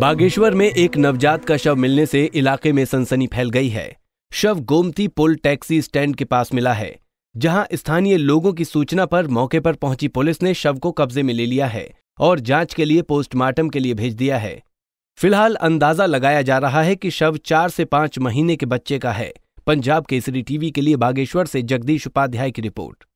बागेश्वर में एक नवजात का शव मिलने से इलाके में सनसनी फैल गई है शव गोमती पुल टैक्सी स्टैंड के पास मिला है जहां स्थानीय लोगों की सूचना पर मौके पर पहुंची पुलिस ने शव को कब्जे में ले लिया है और जांच के लिए पोस्टमार्टम के लिए भेज दिया है फिलहाल अंदाजा लगाया जा रहा है कि शव चार से पांच महीने के बच्चे का है पंजाब केसरी टीवी के लिए बागेश्वर से जगदीश उपाध्याय की रिपोर्ट